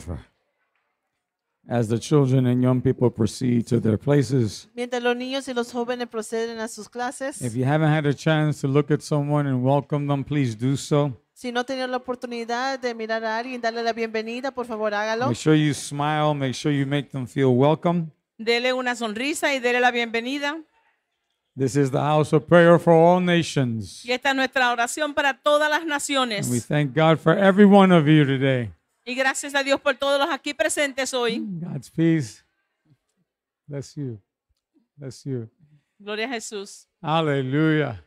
forever. As the children and young people proceed to their places, los niños y los jóvenes proceden a sus clases, if you haven't had a chance to look at someone and welcome them, please do so. si no tienen la oportunidad de mirar a alguien, darle la bienvenida, por favor hágalo. Make sure you smile, make sure you make them feel welcome. Dele una sonrisa y dele la bienvenida. This is the house of prayer for all nations. Y esta es nuestra oración para todas las naciones. We thank God for every one of you today. Y gracias a Dios por todos los aquí presentes hoy. Mm, God's peace. Bless you. Bless you. Gloria a Jesús. Aleluya.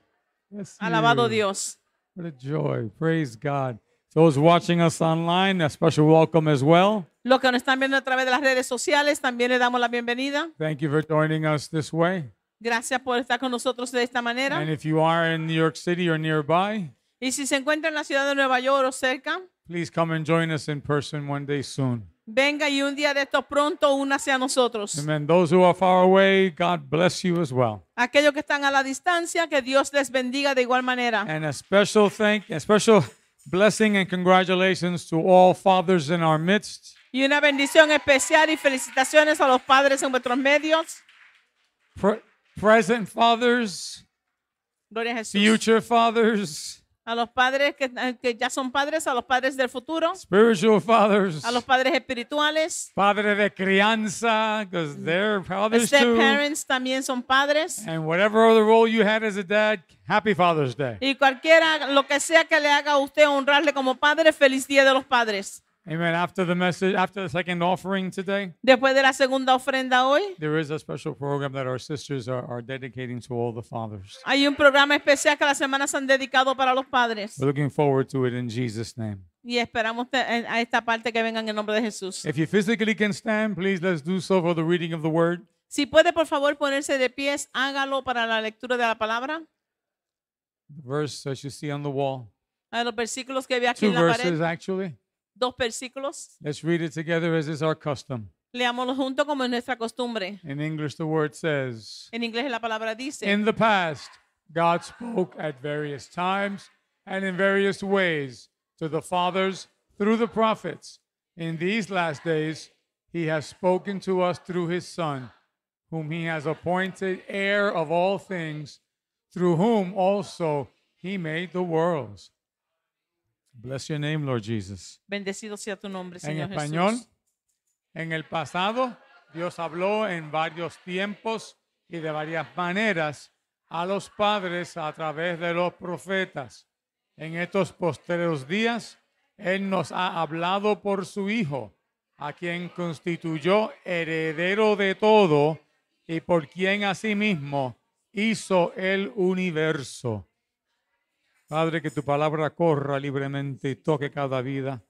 Alabado Dios. What a joy. Praise God. Those watching us online, a special welcome as well. Los que nos están viendo a través de las redes sociales, también le damos la bienvenida. Thank you for joining us this way. Gracias por estar con nosotros de esta manera. And if you are in New York City or nearby, y si se encuentra en la ciudad de Nueva York o cerca, Please come and join us in person one day soon. Venga y un día de estos pronto únase a nosotros. Amen. Those who are far away, God bless you as well. Aquellos que están a la distancia, que Dios les bendiga de igual manera. And a special thank, a special blessing and congratulations to all fathers in our midst. Y una bendición especial y felicitaciones a los padres en vuestros medios. Pre present fathers, Gloria a Jesús. future fathers. a los padres eh, que, ya son padres, a los padres del futuro, a los padres espirituales, padres de crianza, because they're parents también son padres. And whatever other role you had as a dad, happy Father's Day. Y cualquiera lo que sea que le haga a usted honrarle como padre, feliz día de los padres. Amen. After the message, after the second offering today, Después de la segunda ofrenda hoy, there is a special program that our sisters are, are dedicating to all the fathers. hay un programa especial que las semanas han dedicado para los padres. We're looking forward to it in Jesus' name. Y esperamos a esta parte que vengan en nombre de Jesús. If you physically can stand, please let's do so for the reading of the word. Si puede, por favor, ponerse de pies, hágalo para la lectura de la palabra. Verse, as you see on the wall, A los versículos que ve aquí two en la verses pared. actually dos versículos. Let's read it together as is our custom. Leámoslo junto como es nuestra costumbre. In English, the word says, En inglés la palabra dice, In the past, God spoke at various times and in various ways to the fathers through the prophets. In these last days, he has spoken to us through his Son, whom he has appointed heir of all things, through whom also he made the worlds. Bless your name, Lord Jesus. Bendecido sea tu nombre, Señor en español, Jesús. En el pasado, Dios habló en varios tiempos y de varias maneras a los padres a través de los profetas. En estos posteros días, Él nos ha hablado por su Hijo, a quien constituyó heredero de todo y por quien asimismo hizo el universo. Padre, que tu palabra corra libremente y toque cada vida.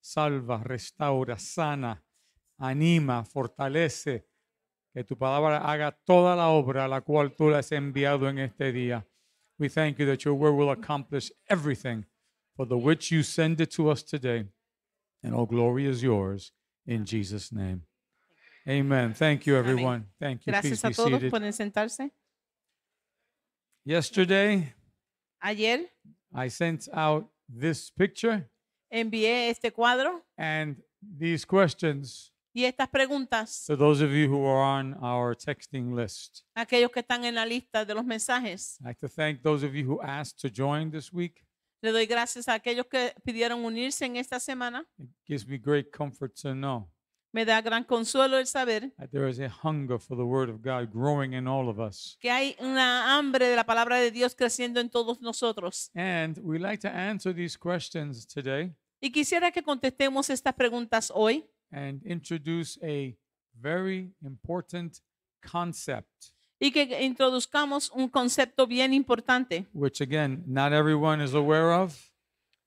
Salva, restaura, sana, anima, fortalece. Que tu palabra haga toda la obra a la cual tú la has enviado en este día. We thank you that your word will accomplish everything for the which you send it to us today. And all glory is yours in Jesus' name. Amen. Thank you, everyone. Thank you. Gracias a todos. Pueden sentarse. Yesterday, Ayer I sent out this picture envié este cuadro and these questions y estas preguntas to those of you who are on our texting list. aquellos que están en la lista de los mensajes. I'd like to thank those of you who asked to join this week. Le doy gracias a aquellos que pidieron unirse en esta semana. It gives me great comfort to know Me da gran consuelo el saber que hay una hambre de la palabra de Dios creciendo en todos nosotros. Y quisiera que contestemos estas preguntas hoy y que introduzcamos un concepto bien importante que, again, not everyone is aware of,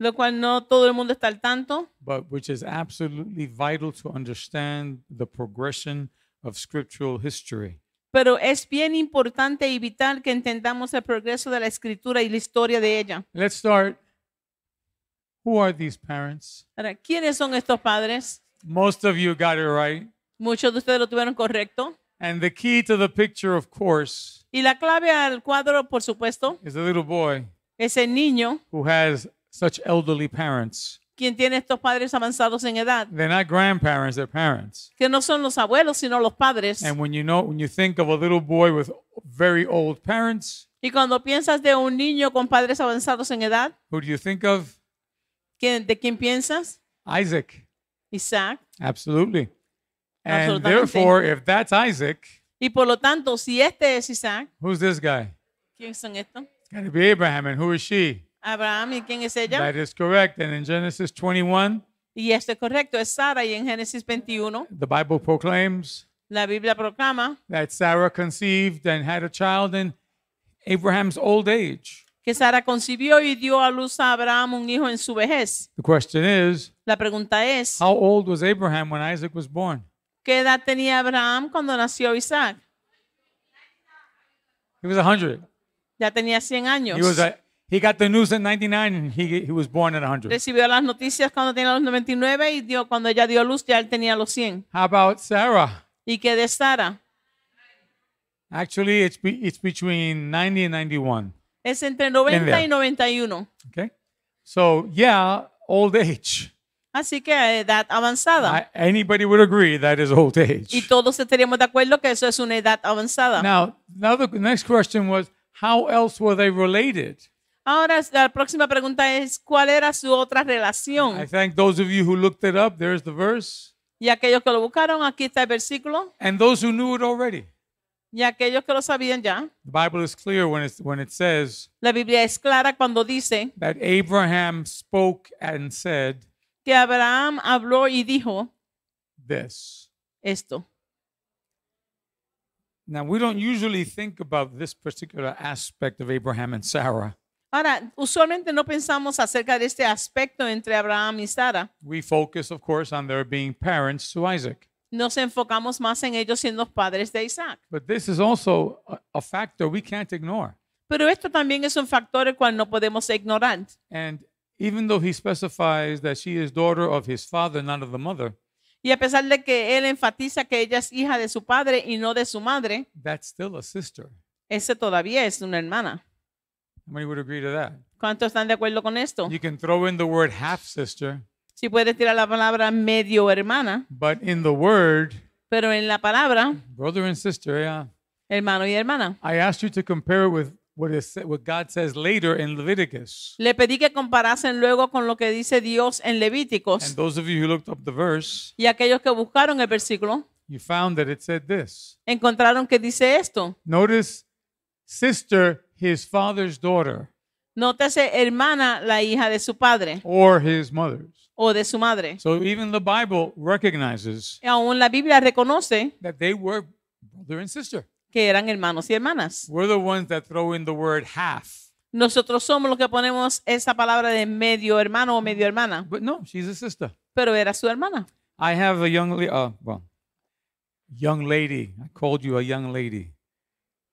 lo cual no todo el mundo está al tanto, understand the progression history. pero es bien importante y vital que entendamos el progreso de la escritura y la historia de ella. Let's start. Who are these parents? ¿quiénes son estos padres? Most of you got it right. Muchos de ustedes lo tuvieron correcto. And the picture, of course, Y la clave al cuadro, por supuesto, es el niño who has such elderly parents. Quien tiene estos padres avanzados en edad. They're not grandparents, they're parents. Que no son los abuelos, sino los padres. And when you know, when you think of a little boy with very old parents. Y cuando piensas de un niño con padres avanzados en edad. Who do you think of? ¿Quién, ¿De quién piensas? Isaac. Isaac. Absolutely. And therefore, if that's Isaac. Y por lo tanto, si este es Isaac. Who's this guy? ¿Quién son estos? It's got to be Abraham, and who is she? Abraham y quién es ella. That is correct. And in Genesis 21, y esto es correcto, es Sara y en Génesis 21. the Bible proclaims La Biblia proclama that Sarah conceived and had a child in Abraham's old age. que Sara concibió y dio a luz a Abraham un hijo en su vejez. The question is, La pregunta es, how old was Abraham when Isaac was born? ¿qué edad tenía Abraham cuando nació Isaac? He was 100. Ya tenía 100 años. He was a he got the news at 99 and he, he was born at 100. Recibió las noticias cuando tenía los 99 y dio, cuando ella dio luz ya él tenía los 100. How about Sarah? ¿Y qué de Sara? Actually, it's, be, it's between 90 and 91. Es entre 90 y 91. Okay. So, yeah, old age. Así que edad avanzada. I, anybody would agree that is old age. Y todos estaríamos de acuerdo que eso es una edad avanzada. Now, now the next question was, how else were they related? Ahora la próxima pregunta es cuál era su otra relación. I thank those of you who looked it up. There's the verse. Y aquellos que lo buscaron, aquí está el versículo. And those who knew it already. Y aquellos que lo sabían ya. The Bible is clear when, it when it says. La Biblia es clara cuando dice. That Abraham spoke and said. Que Abraham habló y dijo. This. Esto. Now we don't usually think about this particular aspect of Abraham and Sarah. Ahora, usualmente no pensamos acerca de este aspecto entre Abraham y Sara. Nos enfocamos más en ellos siendo padres de Isaac. Pero esto también es un factor el cual no podemos ignorar. Y a pesar de que él enfatiza que ella es hija de su padre y no de su madre. That's Ese todavía es una hermana many would agree to that? ¿Cuántos están de acuerdo con esto? You can throw in the word half sister, Si puedes tirar la palabra medio hermana, but in the word, pero en la palabra brother and sister, yeah, hermano y hermana. I asked you to compare it with what is what God says later in Leviticus. Le pedí que comparasen luego con lo que dice Dios en And those of you who looked up the verse, y aquellos que buscaron el versículo you found that it said this. encontraron que dice esto. Notice sister his father's daughter. Nótese hermana la hija de su padre. Or his mother's. O de su madre. So even the Bible recognizes. Y aún la Biblia reconoce. That they were brother and sister. Que eran hermanos y hermanas. We're the ones that throw in the word half. Nosotros somos los que ponemos esa palabra de medio hermano o medio hermana. But no, she's a sister. Pero era su hermana. I have a young, uh, well, young lady. I called you a young lady.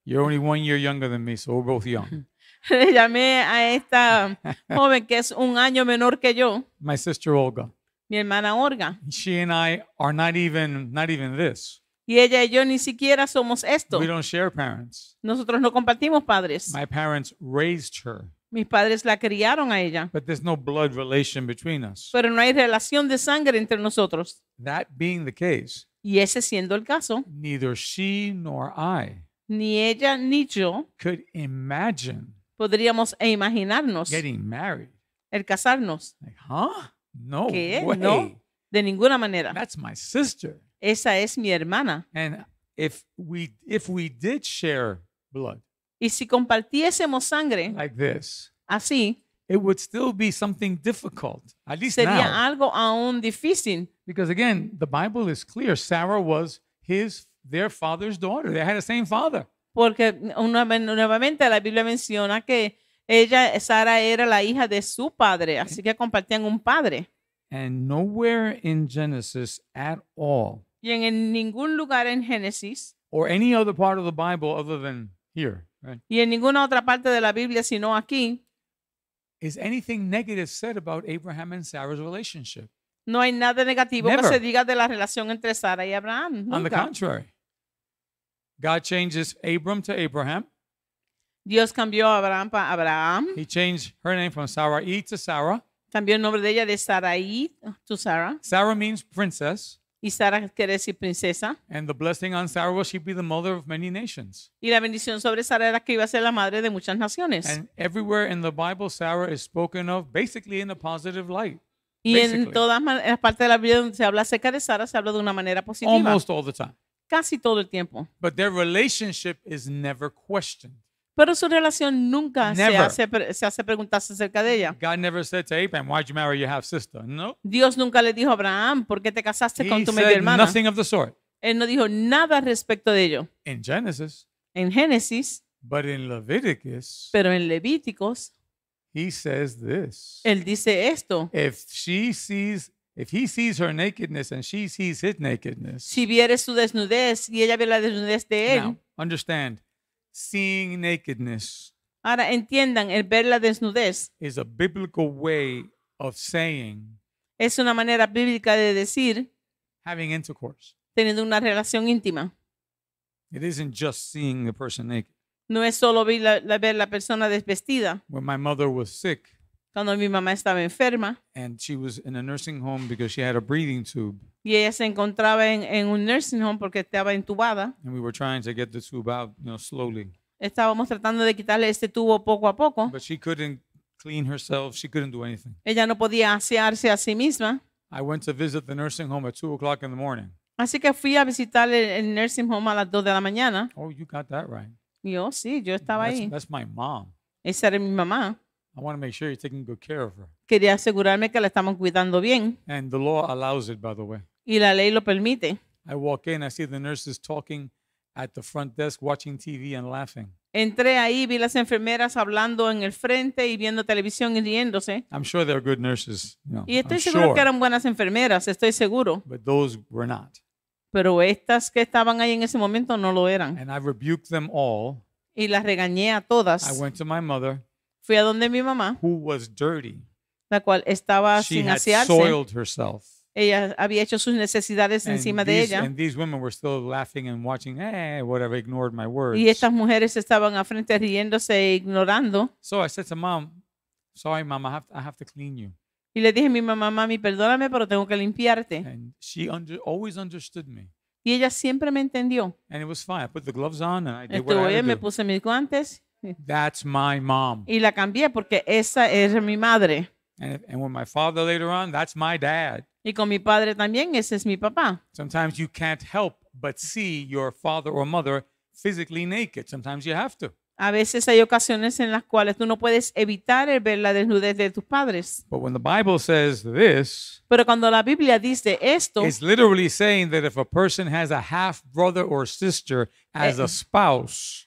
You're only one year younger than me, so we're both young. Le llamé a esta joven que es un año menor que yo, My sister Olga. mi hermana Olga. She and I are not even not even this. Y ella y yo ni siquiera somos esto. We don't share parents. Nosotros no compartimos padres. My parents raised her, Mis padres la criaron a ella, but there's no blood relation between us. pero no hay relación de sangre entre nosotros. That being the case, Y ese siendo el caso, neither she nor I ni ella ni yo could imagine podríamos imaginarnos getting married. el casarnos. Like, huh? No ¿Qué? way. No, de ninguna manera. That's my sister. Esa es mi hermana. And if we if we did share blood. Y si compartiésemos sangre like this. Así. It would still be something difficult. At least sería now. algo aún difícil. Because again, the Bible is clear. Sarah was his their father's daughter. They had the same father. Porque nuevamente la Biblia menciona que ella, Sara, era la hija de su padre, así que compartían un padre. And nowhere in Genesis at all. Y en, en ningún lugar en Génesis. Or any other part of the Bible other than here. Right? Y en ninguna otra parte de la Biblia sino aquí. Is anything negative said about Abraham and Sarah's relationship? No hay nada negativo Never. que se diga de la relación entre Sara y Abraham. Nunca. On the contrary. God changes Abram to Abraham. Dios cambió a Abraham para Abraham. He changed her name from Sarai to Sarah. Cambió el nombre de ella de Sarai to Sarah. Sarah means princess. Y Sara quiere decir princesa. And the blessing on Sarah was she'd be the mother of many nations. Y la bendición sobre Sara era que iba a ser la madre de muchas naciones. And everywhere in the Bible, Sarah is spoken of basically in a positive light. Y en todas las partes de la Biblia donde se habla acerca de Sara, se habla de una manera positiva. Almost all the time. casi todo el tiempo. relationship never Pero su relación nunca se hace, preguntarse acerca de ella. Dios nunca le dijo a Abraham, ¿por qué te casaste con tu media hermana? Él no dijo nada respecto de ello en Génesis, pero en Levíticos, Él dice esto. If she sees If he sees her nakedness and she sees his nakedness. Si viere su desnudez y ella ve la desnudez de él. understand, seeing nakedness. Ahora entiendan, el ver la desnudez is a biblical way of saying. Es una manera bíblica de decir. Having intercourse. Teniendo una relación íntima. It isn't just seeing the person naked. No es solo ver la, la, ver la persona desvestida. When my mother was sick cuando mi mamá estaba enferma. And she was in a nursing home because she had a breathing tube. Y ella se encontraba en, en un nursing home porque estaba entubada. And we were trying to get the tube out, you know, slowly. Estábamos tratando de quitarle este tubo poco a poco. But she couldn't clean herself. She couldn't do anything. Ella no podía asearse a sí misma. I went to visit the nursing home at 2 o'clock in the morning. Así que fui a visitar el, el, nursing home a las 2 de la mañana. Oh, you got that right. Yo sí, yo estaba that's, ahí. That's my mom. Esa era mi mamá. Quería asegurarme que la estamos cuidando bien. Y la ley lo permite. Entré ahí, vi las enfermeras hablando en el frente y viendo televisión y riéndose. Y estoy seguro que eran buenas enfermeras, estoy seguro. Pero estas que estaban ahí en ese momento no lo eran. Y las regañé a todas. I went to my mother a donde mi mamá, la cual estaba sin Ella había hecho sus necesidades encima de ella. Y estas mujeres estaban a frente riéndose e ignorando. Y le dije a mi mamá, mami, perdóname, pero tengo que limpiarte. Y ella siempre me entendió. y me puse mis guantes That's my mom. Y la cambié porque esa es mi madre. And, and with my father later on, that's my dad. Y con mi padre también, ese es mi papá. Sometimes you can't help but see your father or mother physically naked. Sometimes you have to. A veces hay ocasiones en las cuales tú no puedes evitar el ver la desnudez de tus padres. Pero cuando la Biblia dice esto,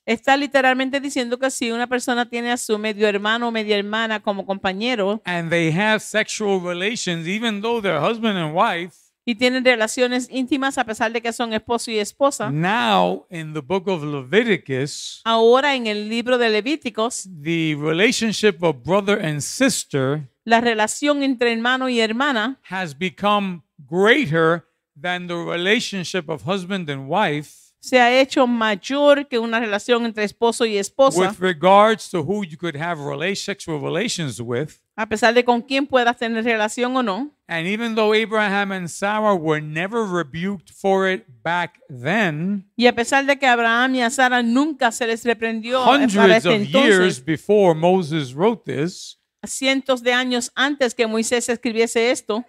está literalmente diciendo que si una persona tiene a su medio hermano o media hermana como compañero, and they have sexual relations even though they're husband and wife, y tienen relaciones íntimas a pesar de que son esposo y esposa. Now in the book of Leviticus, ahora en el libro de Levíticos, the relationship of brother and sister, la relación entre hermano y hermana, has become greater than the relationship of husband and wife se ha hecho mayor que una relación entre esposo y esposa. With regards to who you could have sexual relations with. A pesar de con quién puedas tener relación o no. And even though Abraham and Sarah were never rebuked for it back then. Y a pesar de que Abraham y a Sara nunca se les reprendió hundreds para este entonces. Hundreds of years before Moses wrote this. cientos de años antes que Moisés escribiese esto.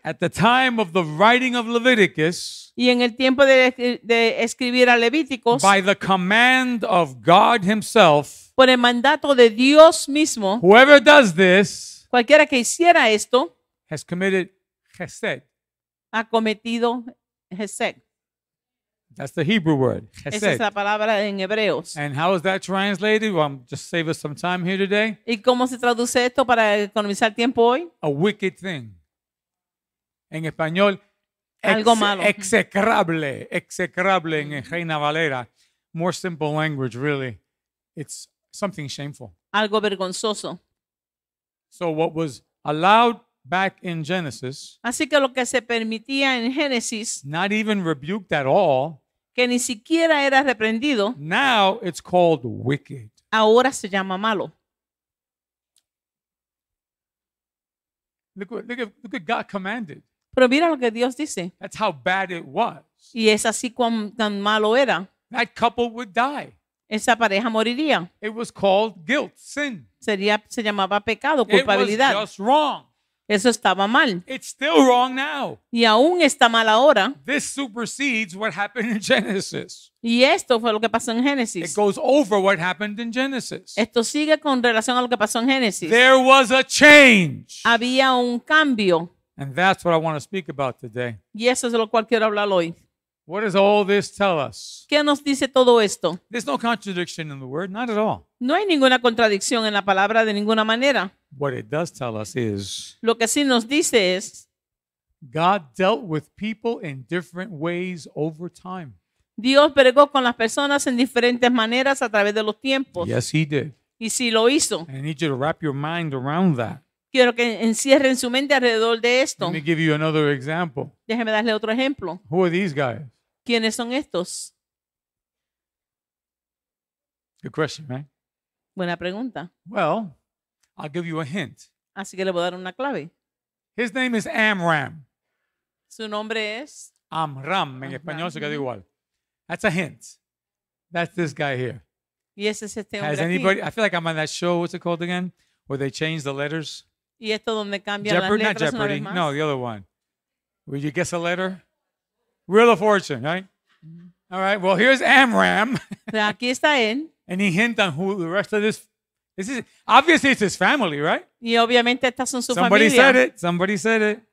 y en el tiempo de, escribir a Levíticos, por el mandato de Dios mismo, cualquiera que hiciera esto, ha cometido chesed. That's the Hebrew word. Esa es la palabra en hebreos. And how is that translated? Well, I'm just save us some time here today. ¿Y cómo se traduce esto para economizar tiempo hoy? A wicked thing. En español, algo ex malo. Execrable, execrable en Reina Valera. More simple language, really. It's something shameful. Algo vergonzoso. So what was allowed back in Genesis, Así que lo que se permitía en Génesis, not even rebuked at all, que ni siquiera era reprendido, now it's called wicked. ahora se llama malo. Look, what- look, at, look what God commanded. Pero mira lo que Dios dice. That's how bad it was. Y es así cuán tan malo era. That couple would die. Esa pareja moriría. It was called guilt, sin. Sería, se llamaba pecado, culpabilidad. It was just wrong. Eso estaba mal. It's still wrong now. Y aún está mal ahora. This supersedes what happened in Genesis. Y esto fue lo que pasó en Génesis. It goes over what happened in Genesis. Esto sigue con relación a lo que pasó en Génesis. There was a change. Había un cambio. And that's what I want to speak about today. Y eso es lo cual quiero hablar hoy. What does all this tell us? ¿Qué nos dice todo esto? There's no contradiction in the word, not at all. No hay ninguna contradicción en la palabra de ninguna manera. What it does tell us is Lo que sí nos dice es God dealt with people in different ways over time. Dios bregó con las personas en diferentes maneras a través de los tiempos. Yes, he did. Y sí lo hizo. I need you to wrap your mind around that. Quiero que encierren su mente alrededor de esto. Let me give you another example. Déjeme darle otro ejemplo. Who are these guys? ¿Quiénes son estos? Good question, right? Buena pregunta. Well, I'll give you a hint. Así que le voy a dar una clave. His name is Amram. Su nombre es Amram. En Amram. español se queda igual. That's a hint. That's this guy here. Y ese es este Has anybody? Aquí. I feel like I'm on that show. What's it called again? Where they change the letters. Y esto donde cambian Jeopardy, las letras not Jeopardy. Una vez más. No, the other one. Will you guess a letter? Wheel of Fortune, right? Mm -hmm. All right. Well, here's Amram. Aquí está él. And he hint on who the rest of this. This is obviously it's his family, right? Y obviamente estas son su Somebody familia. said it. Somebody said it.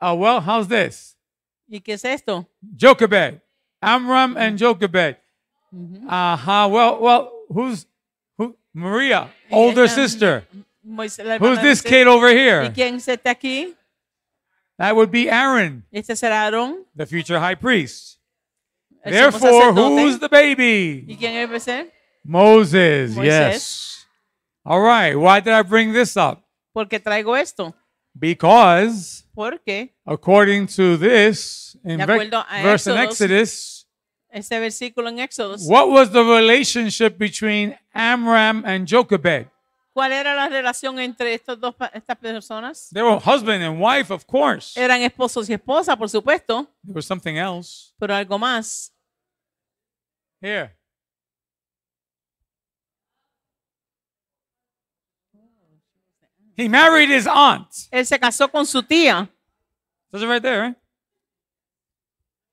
Oh well, how's this? ¿Y qué es esto? Jochebed, Amram and mm-hmm. Jochebed. Mm -hmm. Uh huh. Well, well, who's who? Maria, older sister. Who's this kid over here? ¿Y quién está aquí? That would be Aaron. Este será Aarón. The future high priest. Therefore, who's the baby? ¿Y quién Moses, Moisés. yes. All right, why did I bring this up? Porque traigo esto. Because Porque according to this in verse Exodus, in Exodus, este versículo en Exodus, what was the relationship between Amram and Jochebed? ¿Cuál era la relación entre estos dos, estas personas? wife, of course. Eran esposos y esposa, por supuesto. something else. Pero algo más. Here. He married his aunt. Él se casó con su tía.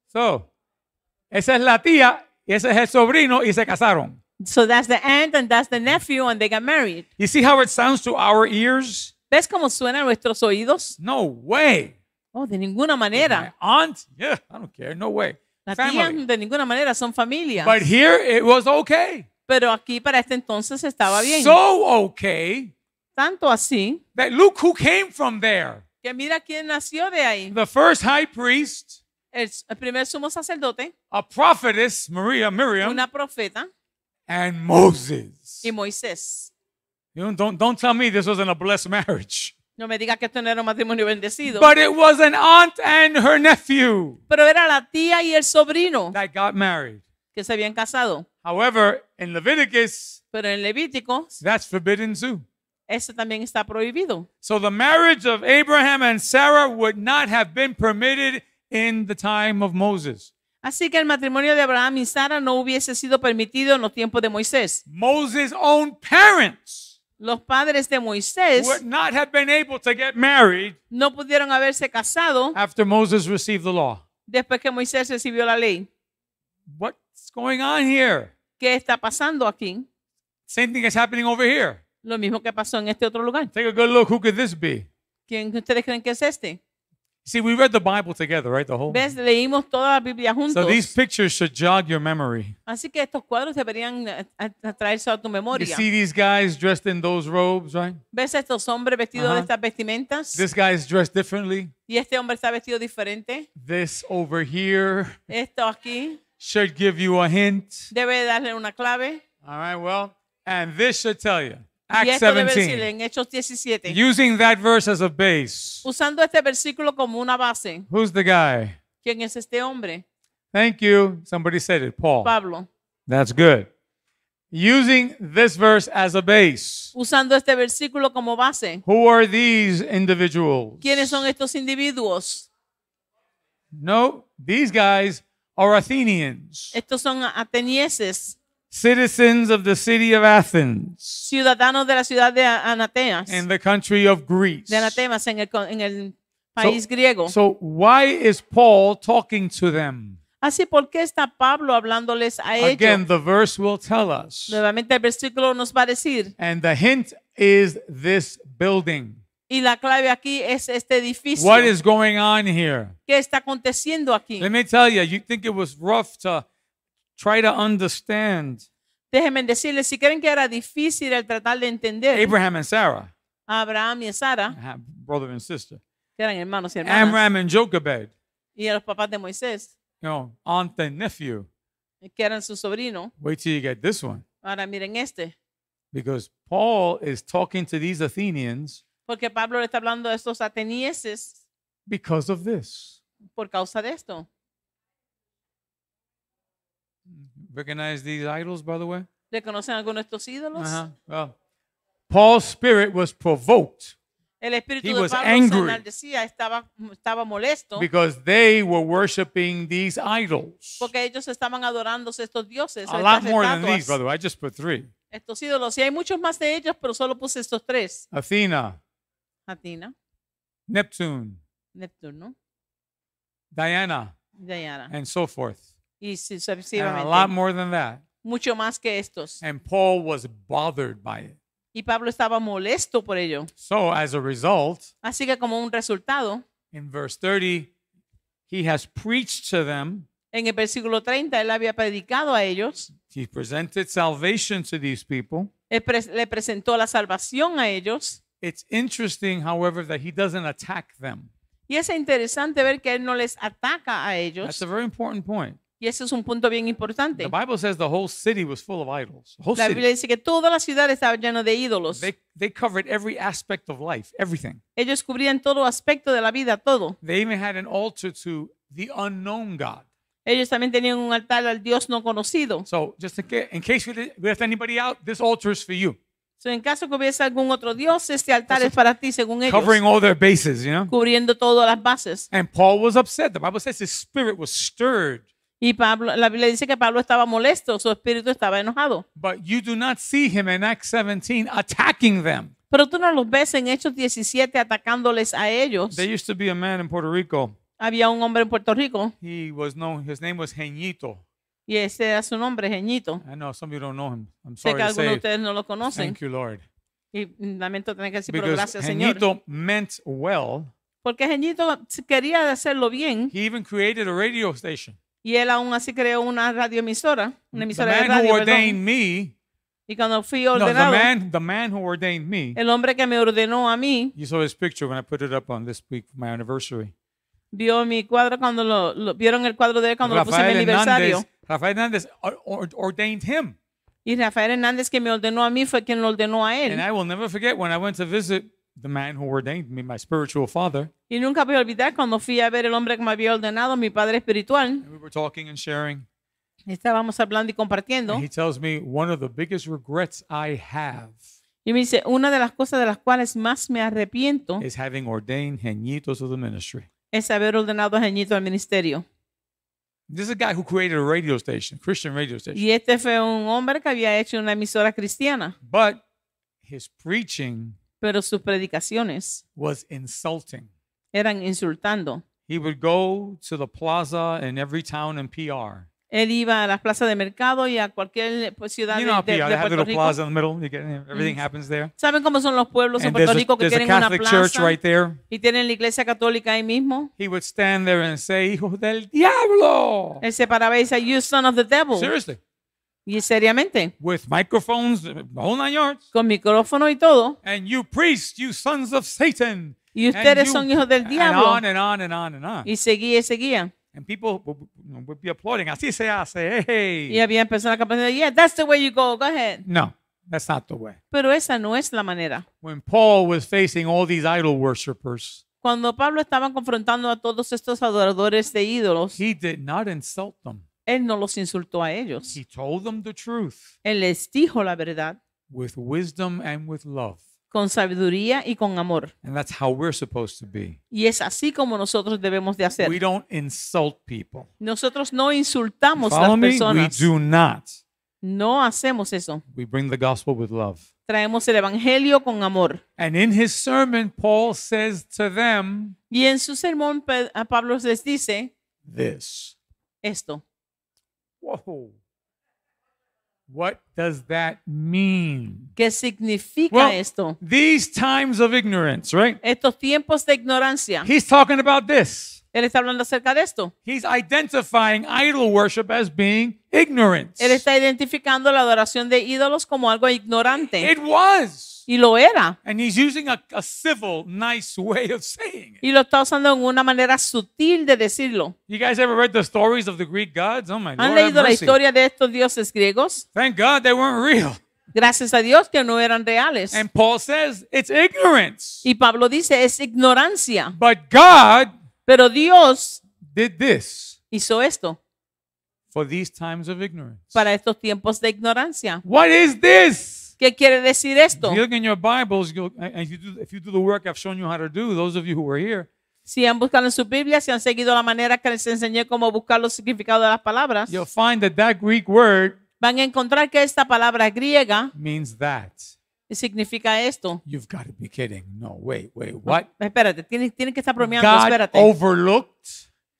So, esa es la tía y ese es el sobrino y se casaron. So that's the aunt and that's the nephew and they got married. You see how it sounds to our ears? ¿Ves cómo suena a nuestros oídos? No way. Oh, de ninguna manera. My aunt, yeah, I don't care, no way. La tía de ninguna manera son familia. But here it was okay. Pero aquí para este entonces estaba bien. So okay Tanto así that look who came from there. que mira quién nació de ahí. The first high priest, el primer sumo sacerdote, a prophetess, Maria, Miriam, una profeta, and Moses. Y Moisés. You know, don't, don't tell me this wasn't a blessed marriage. No me digas que esto no era un matrimonio bendecido. But it was an aunt and her nephew Pero era la tía y el sobrino that got married. que se habían casado. However, in Leviticus, Pero en Levítico, that's forbidden too. eso también está prohibido. So the marriage of Abraham and Sarah would not have been permitted in the time of Moses. Así que el matrimonio de Abraham y Sara no hubiese sido permitido en los tiempos de Moisés. parents los padres de Moisés no pudieron haberse casado después que Moisés recibió la ley. ¿Qué está pasando aquí? Lo mismo que pasó en este otro lugar. ¿Quién ustedes creen que es este? See, we read the Bible together, right? The whole. ¿Ves? Leímos toda la Biblia juntos. So these pictures should jog your memory. Así que estos cuadros deberían atraerse eh, eh, eh, a tu memoria. You see these guys dressed in those robes, right? ¿Ves estos hombres vestidos de uh-huh. estas vestimentas? This guy is dressed differently. Y este hombre está vestido diferente. This over here. Esto aquí. Should give you a hint. Debe darle una clave. All right, well, and this should tell you. Acts 17. 17. Using that verse as a base. Usando este versículo como una base. Who's the guy? ¿Quién es este hombre? Thank you. Somebody said it. Paul. Pablo. That's good. Using this verse as a base. Usando este versículo como base. Who are these individuals? ¿Quiénes son estos individuos? No, these guys are Athenians. Estos son atenienses citizens of the city of Athens. Ciudadanos de la ciudad de Anateas. In the country of Greece. De Anatemas en el, en el país so, griego. So why is Paul talking to them? Así, ¿por qué está Pablo hablándoles a ellos? Again, the verse will tell us. Nuevamente el versículo nos va a decir. And the hint is this building. Y la clave aquí es este edificio. What is going on here? ¿Qué está aconteciendo aquí? Let me tell you, you think it was rough to Try to understand. Déjenme decirles, si creen que era difícil el tratar de entender Abraham and Sarah, Abraham y Sara, brother and sister, que eran hermanos y hermanas, Amram and Jochebed, y a los papás de Moisés, you know, aunt and nephew, que eran su sobrino. Wait till you get this one. Ahora miren este. Because Paul is talking to these Athenians. Porque Pablo le está hablando a estos atenienses. Because of this. Por causa de esto. Recognize these idols, by the way? ¿Reconocen alguno de estos ídolos? Uh-huh. Well, Paul's spirit was provoked. El espíritu he de was Pablo angry estaba, estaba molesto because they were worshiping these idols. Porque ellos estaban adorando estos dioses. A lot more than these, by the way. I just put three. Estos ídolos. Y hay muchos más de ellos, pero solo puse estos tres. Athena. Athena. Neptune. Neptuno. Diana. Diana. And so forth y sucesivamente. And a lot more than that. Mucho más que estos. And Paul was bothered by it. Y Pablo estaba molesto por ello. So as a result, así que como un resultado, in verse 30, he has preached to them. En el versículo 30 él había predicado a ellos. He presented salvation to these people. le presentó la salvación a ellos. It's interesting, however, that he doesn't attack them. Y es interesante ver que él no les ataca a ellos. That's a very important point. Y ese es un punto bien importante. The Bible says the whole city was full of idols. la Biblia dice que toda la ciudad estaba llena de ídolos. They, they covered every aspect of life, everything. Ellos cubrían todo aspecto de la vida, todo. They even had an altar to the unknown God. Ellos también tenían un altar al Dios no conocido. So, just in case, in case we left anybody out, this altar is for you. So, en caso que hubiese algún otro dios, este altar es para ti, según ellos. Covering all their bases, you know? Cubriendo todas las bases. And Paul was upset. The Bible says his spirit was stirred. Y Pablo, la Biblia dice que Pablo estaba molesto, su espíritu estaba enojado. But you do not see him in Acts 17 attacking them. Pero tú no los ves en Hechos 17 atacándoles a ellos. There used to be a man in Puerto Rico. Había un hombre en Puerto Rico. He was known, his name was Genito. Y ese era su nombre, Genito. I know some of you don't know him. I'm sorry sé que algunos de ustedes no lo conocen. Thank you, Lord. Y lamento tener que decir, pero gracias, Genito Señor. meant well. Porque Genito quería hacerlo bien. He even created a radio station. Y él aún así creó una radioemisora, una emisora the man de radio. Who ordained me, y cuando fui ordenado, no, the man, the man who ordained me, el hombre que me ordenó a mí, you saw his picture when I put it up on this week, my anniversary. Vio mi cuadro cuando lo, lo vieron el cuadro de él cuando Rafael lo puse en mi aniversario. Rafael Hernández or, ordained him. Y Rafael Hernández que me ordenó a mí fue quien lo ordenó a él. And I will never forget when I went to visit the man who ordained me, my spiritual father. Y nunca voy a olvidar cuando fui a ver el hombre que me había ordenado, mi padre espiritual. Estábamos hablando y compartiendo. Y me dice, una de las cosas de las cuales más me arrepiento es haber ordenado a Genitos al ministerio. radio radio Y este fue un hombre que había hecho una emisora cristiana. But his preaching pero sus predicaciones was insulting. eran insultando. He would go to the plaza in every town in PR. Él iba a las plazas de mercado y a cualquier pues, ciudad you know, de, de, de Puerto Rico. in the middle, everything mm. happens there. ¿Saben cómo son los pueblos en Puerto Rico que tienen una plaza? Right y tienen la iglesia católica ahí mismo. He would stand there and say, hijo del diablo. Él se paraba y decía, you son of the devil. Seriously. Y seriamente. With microphones, all nine yards. Con micrófono y todo. And you priests, you sons of Satan. Y ustedes you, son hijos del diablo. And on and on and on and on. Y seguía y seguía. And people would be applauding. Así se hace. Hey. Y había personas que pensaban, yeah, that's the way you go. Go ahead. No. That's not the way. Pero esa no es la manera. When Paul was facing all these idol worshippers, cuando Pablo estaba confrontando a todos estos adoradores de ídolos, he did not insult them. Él no los insultó a ellos. Él les dijo la verdad con sabiduría y con amor. Y es así como nosotros debemos de hacer. Nosotros no insultamos a las personas. No hacemos eso. Traemos el Evangelio con amor. Y en su sermón, Pablo les dice esto. Whoa. What does that mean? ¿Qué significa well, esto? These times of ignorance, right? Estos tiempos de ignorancia. He's talking about this. Él está hablando acerca de esto. He's identifying idol worship as being ignorant. Él está identificando la adoración de ídolos como algo ignorante. It was. Y lo era. And he's using a, a civil, nice way of saying it. Y lo está usando en una manera sutil de decirlo. You guys ever read the stories of the Greek gods? Oh my ¿Han Lord, leído la mercy. historia de estos dioses griegos? Thank God they weren't real. Gracias a Dios que no eran reales. And Paul says it's ignorance. Y Pablo dice es ignorancia. But God Pero Dios did this hizo esto. For these times of ignorance. Para estos tiempos de ignorancia. What is this? ¿Qué quiere decir esto? If you in your Bibles, you, if, you do, the work I've shown you how to do, those of you who were here, si han buscado en su Biblia, si han seguido la manera que les enseñé cómo buscar los significados de las palabras, you'll find that that Greek word van a encontrar que esta palabra griega means that. significa esto. You've got to be kidding. No, wait, wait, what? No, espérate, tienen, tiene que estar bromeando, God espérate. overlooked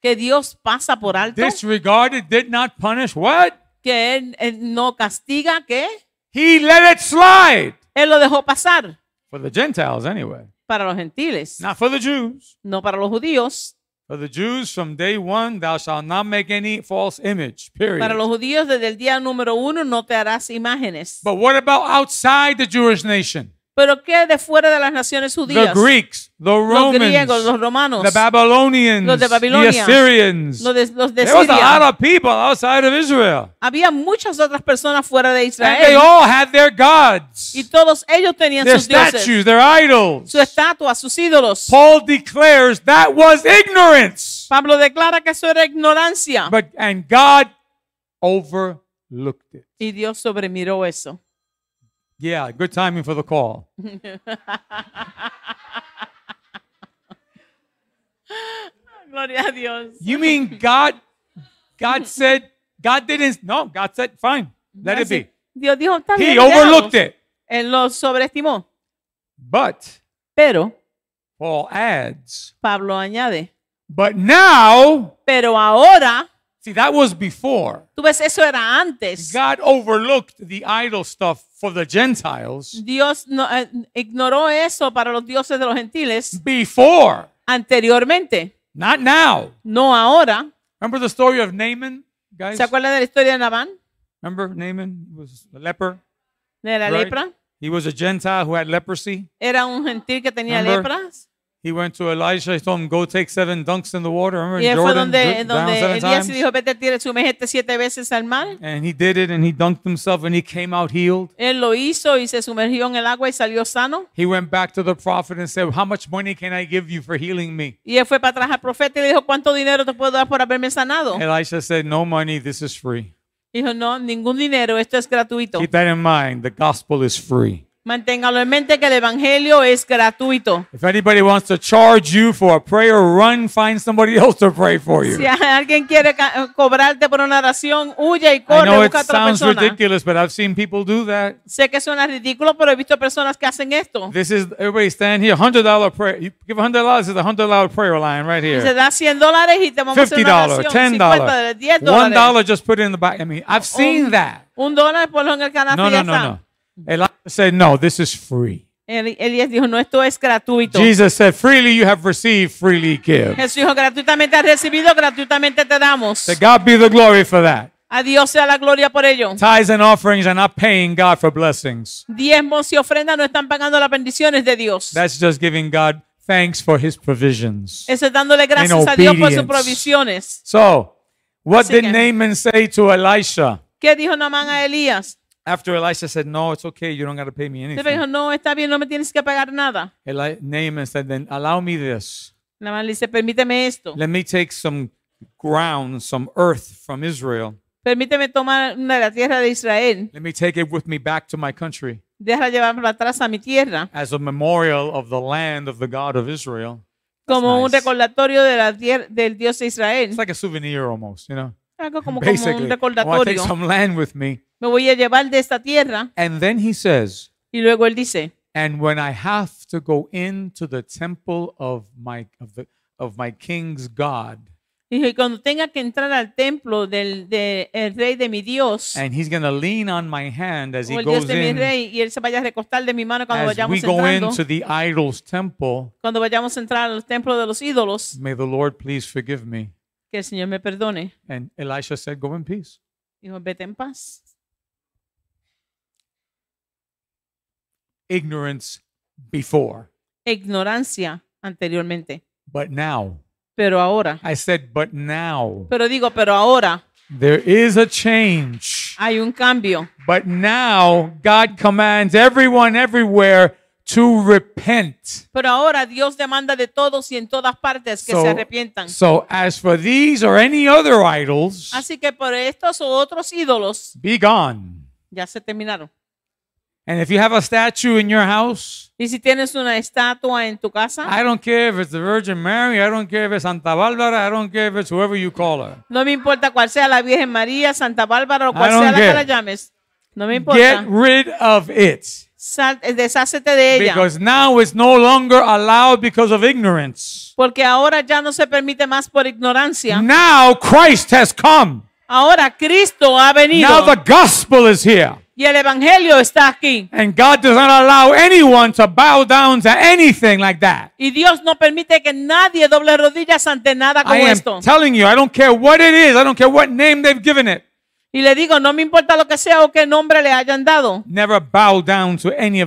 que Dios pasa por alto. Disregarded, did not punish, what? Que él, él no castiga, ¿qué? He let it slide. Él lo dejó pasar. For the Gentiles, anyway. Para los gentiles. Not for the Jews. No para los judíos. For the Jews, from day one, thou shalt not make any false image. Period. Para los judíos, desde el día número uno, no te harás imágenes. But what about outside the Jewish nation? Pero qué de fuera de las naciones judías. los griegos, los romanos, los de Babilonia, Los de, los de Israel. Había muchas otras personas fuera de Israel. Y todos ellos tenían sus dioses. Their idols. sus ídolos. Paul declares that was ignorance. Pablo declara que eso era ignorancia. But and God overlooked it. Y Dios sobremiró eso. Yeah, good timing for the call. Gloria a Dios. You mean God? God said, God didn't. No, God said, fine, let Así, it be. Dios dijo, He overlooked it. Él lo sobreestimó. But, pero, Paul adds, Pablo añade, but now, pero ahora, see, that was before. Tú ves, eso era antes. God overlooked the idol stuff for the Gentiles. Dios no, eh, ignoró eso para los dioses de los gentiles before, anteriormente, not now. no ahora. Remember the story of Naaman, guys? ¿Se acuerdan de la historia de Naaman? Remember Naaman was a leper. De la lepra. He was a Gentile who had leprosy. Era un gentil que tenía lepra. He went to Elijah. He told him, "Go take seven dunks in the water." Remember, Jordan, And he did it, and he dunked himself, and he came out healed. Él lo hizo y se sumergió en el agua y salió sano. He went back to the prophet and said, "How much money can I give you for healing me?" Y él fue para atrás al profeta y le dijo, "¿Cuánto dinero te puedo dar por haberme sanado?" Elijah said, "No money. This is free." Dijo, "No, ningún dinero. Esto es gratuito." Keep that in mind. The gospel is free. Manténgalo en mente que el evangelio es gratuito. If anybody wants to charge you for a prayer, run, find somebody else to pray for you. Si alguien quiere cobrarte por una oración, huye y corre, busca otra persona. I know it sounds persona. ridiculous, but I've seen people do that. Sé que suena ridículo, pero he visto personas que hacen esto. This is everybody stand here, hundred dollar prayer. You give hundred dollars is a hundred dollar prayer line right here. Se da 100 dólares y te vamos a hacer una oración. Ten dollars, $10, $1 just put it in the back. I mean, I've seen un, that. Un dólar lo en el canasta no, no, no, no. Mm-hmm. Elijah said, no, this is free. Elías dijo, no, esto es gratuito. Jesus said, freely you have received, freely give. Jesús dijo, gratuitamente has recibido, gratuitamente te damos. To God be the glory for that. A Dios sea la gloria por ello. Tithes and offerings are not paying God for blessings. Diezmos y ofrendas no están pagando las bendiciones de Dios. That's just giving God thanks for his provisions. Eso es dándole gracias a Dios por sus provisiones. So, what Así did que, Naaman say to Elisha? ¿Qué dijo Naaman a Elías? After Elisha said, no, it's okay, you don't got to pay me anything. Pero no, no Eli Naaman said, then allow me this. Let me take some ground, some earth from Israel. Permíteme tomar una de la tierra de Israel. Let me take it with me back to my country. Déjala llevarme atrás a mi tierra. As a memorial of the land of the God of Israel. That's como nice. recordatorio de la del Dios de Israel. It's like a souvenir almost, you know algo como, como un recordatorio. Take some land with me. Me voy a llevar de esta tierra. And then he says, y luego él dice, and when I have to go into the temple of my of the of my king's God. Y cuando tenga que entrar al templo del de, el rey de mi Dios. And he's going to lean on my hand as he goes Dios de mi Rey, y él se vaya a recostar de mi mano cuando as we go into the idol's temple. Cuando vayamos a entrar al templo de los ídolos. May the Lord please forgive me. Que el Señor me perdone. And Elisha said, Go in peace. Dijo, vete en paz. Ignorance before. Ignorancia anteriormente. But now. Pero ahora. I said, but now. Pero digo, pero ahora. There is a change. Hay un cambio. But now God commands everyone everywhere to repent. Pero ahora Dios demanda de todos y en todas partes que so, se arrepientan. So as for these or any other idols, así que por estos o otros ídolos, be gone. Ya se terminaron. And if you have a statue in your house, y si tienes una estatua en tu casa, I don't care if it's the Virgin Mary, I don't care if it's Santa Bárbara, I don't care if it's whoever you call her. No me importa cuál sea la Virgen María, Santa Bárbara o cual sea la que la llames. No me importa. Get rid of it. Eh, deshácete de ella. Because now it's no longer allowed because of ignorance. Porque ahora ya no se permite más por ignorancia. Now Christ has come. Ahora Cristo ha venido. Now the gospel is here. Y el evangelio está aquí. And God does not allow anyone to bow down to anything like that. Y Dios no permite que nadie doble rodillas ante nada como I am esto. telling you, I don't care what it is, I don't care what name they've given it. Y le digo, no me importa lo que sea o qué nombre le hayan dado. Never bow down any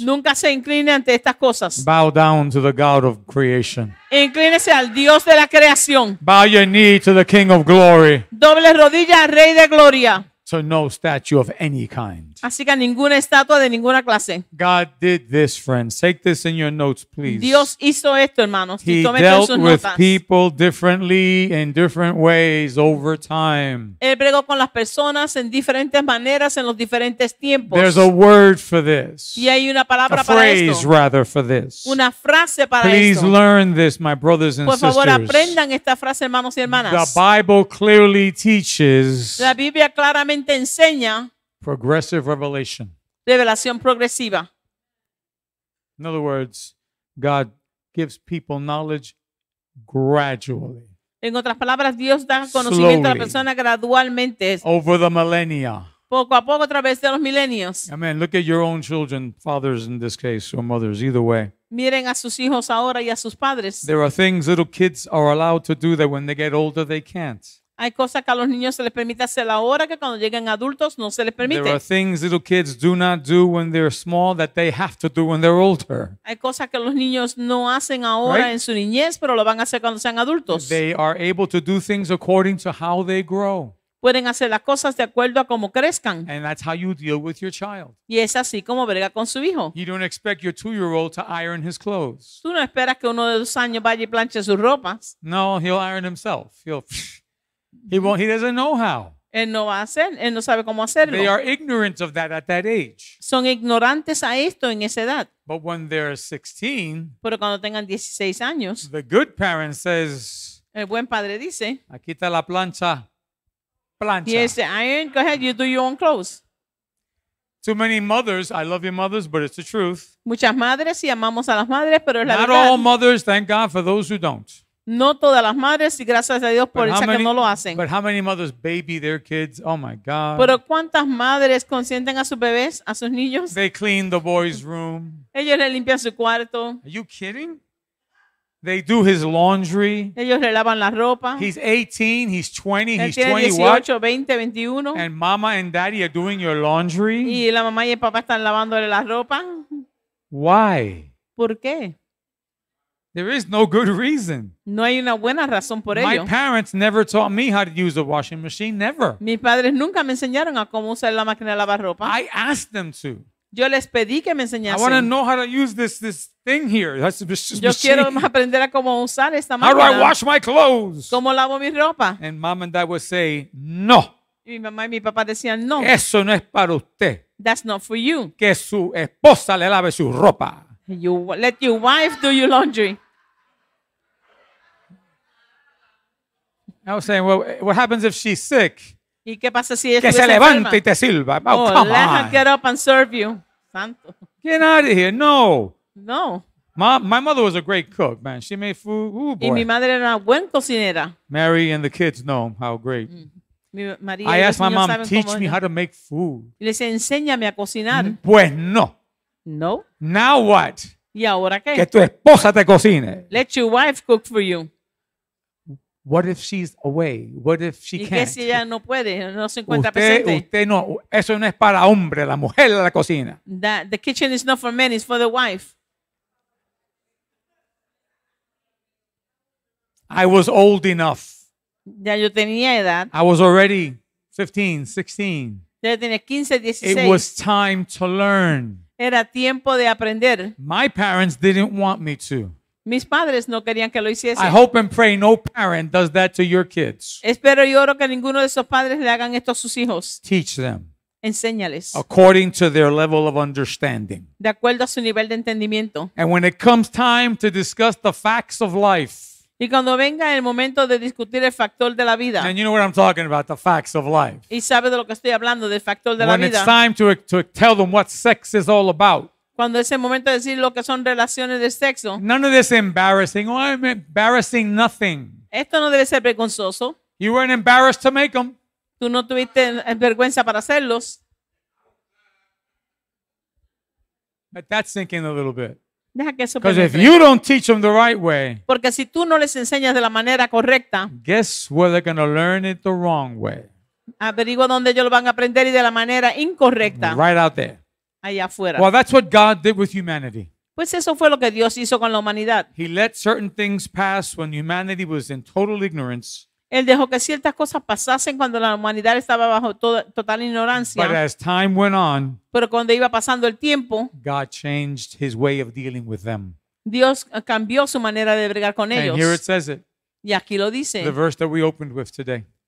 Nunca se incline ante estas cosas. Bow down to the God of creation. Inclínese al Dios de la creación. Bow your knee to the King of glory. Doble rodilla al Rey de gloria. To no statue of any kind. Así que ninguna estatua de ninguna clase. God did this, friends. Take this in your notes, please. Dios hizo esto, hermanos. He dealt with people differently in different ways over time. Él bregó con las personas en diferentes maneras en los diferentes tiempos. There's a word for this. Y hay una palabra a para phrase, rather for this. Una frase para Please esto. learn this, my brothers and Por favor, sisters. aprendan esta frase, hermanos y hermanas. The Bible clearly teaches. La Biblia claramente enseña Progressive revelation. Revelación progresiva. In other words, God gives people knowledge gradually. En otras palabras, Dios da conocimiento Slowly. a la persona gradualmente. Over the millennia. Poco a poco a través de los milenios. Amen. Look at your own children, fathers in this case, or mothers, either way. Miren a sus hijos ahora y a sus padres. There are things little kids are allowed to do that when they get older they can't. Hay cosas que a los niños se les permite hacer ahora que cuando lleguen adultos no se les permite. There Hay cosas que los niños no hacen ahora en su niñez, pero lo van a hacer cuando sean adultos. Pueden hacer las cosas de acuerdo a cómo crezcan. And Y es así como brega con su hijo. Tú no esperas que uno de dos años vaya y planche sus ropas. No, he'll iron himself. He won't, he doesn't know how. Él no va a hacer, él no sabe cómo hacerlo. They are ignorant of that at that age. Son ignorantes a esto en esa edad. But when they're 16, pero cuando tengan 16 años, the good parent says, el buen padre dice, aquí está la plancha, plancha. Yes, iron. Go ahead, you do your own clothes. Too many mothers, I love your mothers, but it's the truth. Muchas madres y amamos a las madres, pero es la Not verdad. Not all mothers, thank God for those who don't. No todas las madres y gracias a Dios por eso que no lo hacen. But how many mothers baby their kids? Oh my God. Pero cuántas madres consienten a sus bebés, a sus niños. They clean the boy's room. Ellos le limpian su cuarto. Are you kidding? They do his laundry. Ellos le lavan la ropa. He's 18, he's 20, Él he's 20 18, 20, 21. And mama and daddy are doing your laundry. Y la mamá y el papá están lavándole la ropa. Why? ¿Por qué? There is no good reason. No hay una buena razón por ello. My parents never taught me how to use a washing machine, never. Mis padres nunca me enseñaron a cómo usar la máquina de lavar ropa. I asked them to. Yo les pedí que me enseñasen. I want to know how to use this this thing here. That's this, this Yo quiero aprender a cómo usar esta máquina. How do I wash my clothes? ¿Cómo lavo mi ropa? And mom and dad would say, "No." Mi mamá y mi papá decían, "No." Eso no es para usted. That's not for you. Que su esposa le lave su ropa. You let your wife do your laundry. I was saying, well, what happens if she's sick? ¿Y qué pasa si ella que se levante y te sirva. Oh, oh come let on. her get up and serve you. Santo. Get out of here. No. No. My, my mother was a great cook, man. She made food. Ooh, boy. Y mi madre era una buena cocinera. Mary and the kids know how great. Mm. Mi, María I asked my mom, teach me how to make food. Y le decía, enséñame a cocinar. Pues no. No. Now what? ¿Y ahora qué? Que tu esposa te cocine. Let your wife cook for you. What if she's away? What if she ¿Y can't? ¿Y qué si ella no puede? No se encuentra usted, presente. Usted no, eso no es para hombre, la mujer la cocina. That, the kitchen is not for men, it's for the wife. I was old enough. Ya yo tenía edad. I was already 15, 16. Ya tenía 15, 16. It was time to learn. Era tiempo de aprender. My parents didn't want me to. Mis padres no querían que lo hiciese. I hope and pray no parent does that to your kids. Espero y oro que ninguno de esos padres le hagan esto a sus hijos. Teach them. Enséñales. According to their level of understanding. De acuerdo a su nivel de entendimiento. And when it comes time to discuss the facts of life. Y cuando venga el momento de discutir el factor de la vida. And you know what I'm talking about, the facts of life. Y sabe de lo que estoy hablando, del factor de When la vida. it's time to, to tell them what sex is all about. Cuando es el momento de decir lo que son relaciones de sexo. None of this embarrassing. Oh, I'm embarrassing nothing. Esto no debe ser vergonzoso. You weren't embarrassed to make them. Tú no tuviste vergüenza para hacerlos. But that's sinking a little bit. Deja que eso if you don't teach them the right way, Porque si tú no les enseñas de la manera correcta, guess where they're going to learn it the wrong way? averigua dónde ellos lo van a aprender y de la manera incorrecta. Right out there. Allá afuera. Well, that's what God did with humanity. Pues eso fue lo que Dios hizo con la humanidad. He let certain things pass when humanity was in total ignorance. Él dejó que ciertas cosas pasasen cuando la humanidad estaba bajo toda, total ignorancia. Pero cuando iba pasando el tiempo, Dios eh, cambió su manera de bregar con ellos. Y aquí lo dice.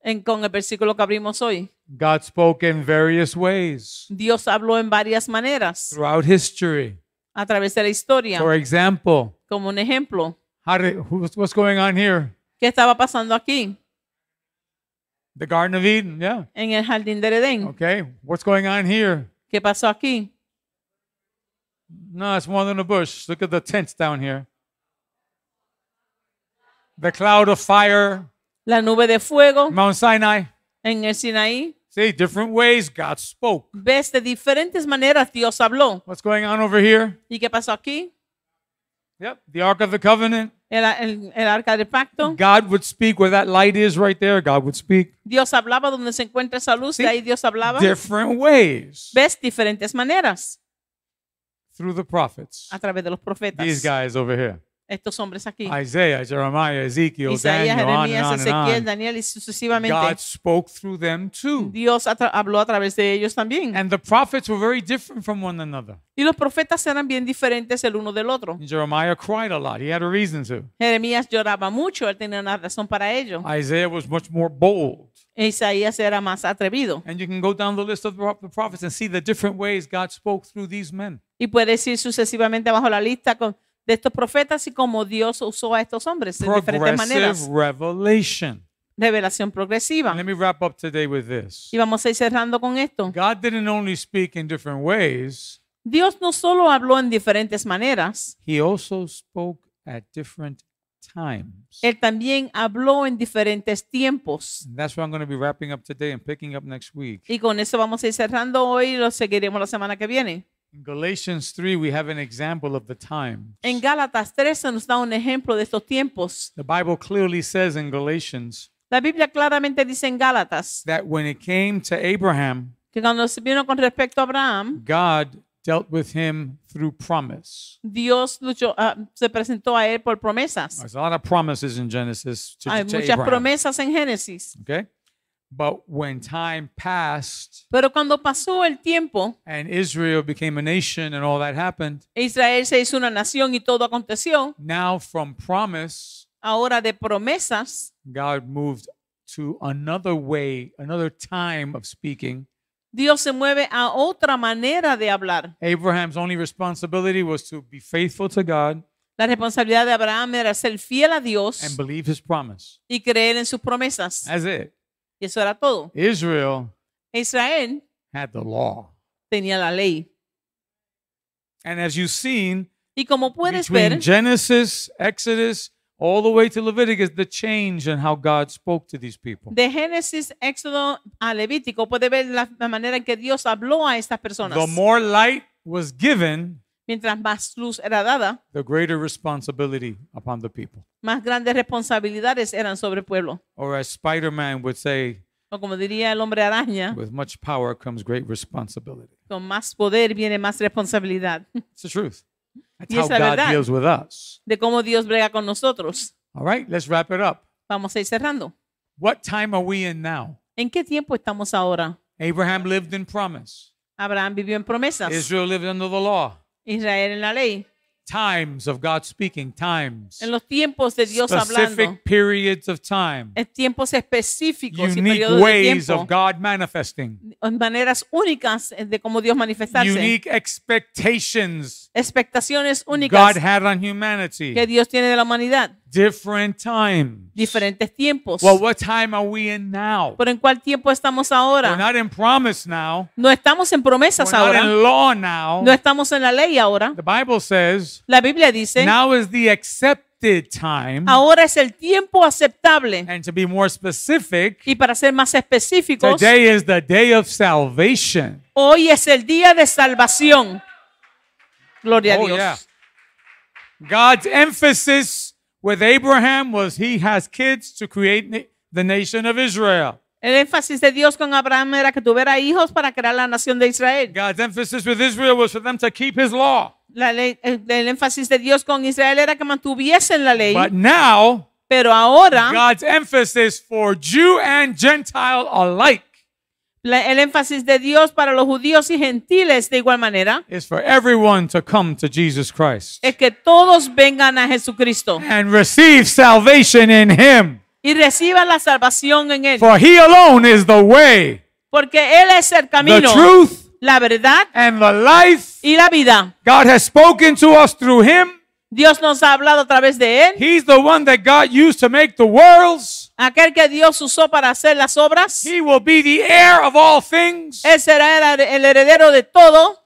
En, con el versículo que abrimos hoy. various ways. Dios habló en varias maneras. Throughout history. A través de la historia. For example. Como un ejemplo. ¿Qué estaba pasando aquí? The Garden of Eden, yeah. En el jardín del Edén. Okay, what's going on here? ¿Qué pasó aquí? No, it's more than a bush. Look at the tents down here. The cloud of fire. La nube de fuego. Mount Sinai. En el Sinaí. See, different ways God spoke. Ves de diferentes maneras Dios habló. What's going on over here? ¿Y qué pasó aquí? Yep, the Ark of the Covenant. El, el, el, arca del pacto. God would speak where that light is right there. God would speak. Dios hablaba donde se encuentra esa luz, See? de ahí Dios hablaba. Different ways. Ves diferentes maneras. Through the prophets. A través de los profetas. These guys over here. estos hombres aquí. Isaiah, Jeremiah, Ezekiel, Isaías, Jeremías, Ezequiel, Daniel y sucesivamente. God spoke through them too. Dios habló a través de ellos también. And the prophets were very different from one another. Y los profetas eran bien diferentes el uno del otro. Jeremiah cried a lot. He had a reason to. Jeremías lloraba mucho. Él tenía una razón para ello. Isaiah was much more bold. Isaías era más atrevido. And you can go down the list of the prophets and see the different ways God spoke through these men. Y puedes ir sucesivamente bajo la lista con de estos profetas y cómo Dios usó a estos hombres de diferentes maneras. Revelación progresiva. Y vamos a ir cerrando con esto. Dios no solo habló en diferentes maneras. Él también habló en diferentes tiempos. Y con eso vamos a ir cerrando hoy y lo seguiremos la semana que viene. In Galatians 3 we have an example of the time. En Gálatas 3 se nos da un ejemplo de estos tiempos. The Bible clearly says in Galatians La Biblia claramente dice en Gálatas that when it came to Abraham, que cuando se vino con respecto a Abraham, God dealt with him through promise. Dios luchó, uh, se presentó a él por promesas. There's a lot of promises in Genesis to, Hay to muchas Abraham. promesas en Génesis. Okay? But when time passed, pero cuando pasó el tiempo, and Israel became a nation and all that happened, Israel se hizo una nación y todo aconteció. Now from promise, ahora de promesas, God moved to another way, another time of speaking. Dios se mueve a otra manera de hablar. Abraham's only responsibility was to be faithful to God. La responsabilidad de Abraham era ser fiel a Dios and believe his promise. y creer en sus promesas. That's it. Y eso era todo. Israel Israel had the law. tenía la ley. And as you've seen, Y como puedes between ver, Genesis, Exodus, all the way to Leviticus, the change in how God spoke to these people. de Génesis, Éxodo a Levítico, puede ver la, la manera en que Dios habló a estas personas. The more light was given, mientras más luz era dada, the greater responsibility upon the people. más grandes responsabilidades eran sobre el pueblo. Or as Spider-Man would say, o como diría el hombre araña, with much power comes great responsibility. con más poder viene más responsabilidad. It's the truth. That's Y how es la God verdad. deals with us. De cómo Dios brega con nosotros. All right, let's wrap it up. Vamos a ir cerrando. What time are we in now? ¿En qué tiempo estamos ahora? Abraham lived in promise. Abraham vivió en promesas. Israel lived under the law. Israel en la ley. Times of God speaking, times. En los tiempos de Dios Specific periods of time. En tiempos específicos Unique y periodos ways de tiempo. of God manifesting. En maneras únicas de cómo Dios manifestarse. Unique expectations. Expectaciones únicas. God had on humanity. Que Dios tiene de la humanidad. Diferentes tiempos. Pero en cuál tiempo estamos ahora? No estamos en promesas ahora. No estamos en la ley ahora. la Biblia dice, now is the time. Ahora es el tiempo aceptable. more y para ser más específicos, today is the day of salvation. Hoy es el día de salvación. Gloria a oh, Dios. Yeah. God's emphasis With Abraham was he has kids to create the nation of Israel. El énfasis de Dios con Abraham era que tuviera hijos para crear la nación de Israel. God's emphasis with Israel was for them to keep his law. La ley, el, eh, el énfasis de Dios con Israel era que mantuviesen la ley. But now, pero ahora, God's emphasis for Jew and Gentile alike el énfasis de Dios para los judíos y gentiles de igual manera everyone come Jesus es que todos vengan a Jesucristo salvation y reciban la salvación en él. alone the Porque él es el camino. la verdad y la vida. spoken him. Dios nos ha hablado a través de él. Él es el que Dios used to make the worlds aquel que Dios usó para hacer las obras. Él será el, heredero de todo.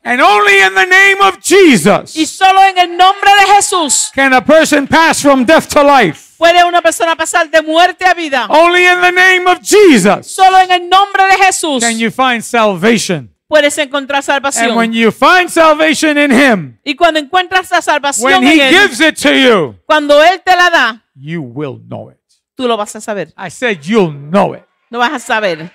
y solo en el nombre de Jesús can a Puede una persona pasar de muerte a vida. Only solo en el nombre de Jesús can you find salvation puedes encontrar salvación. salvation y cuando encuentras la salvación en él, cuando él te la da, you will know Tú lo vas a saber. I said you'll know it. No vas a saber.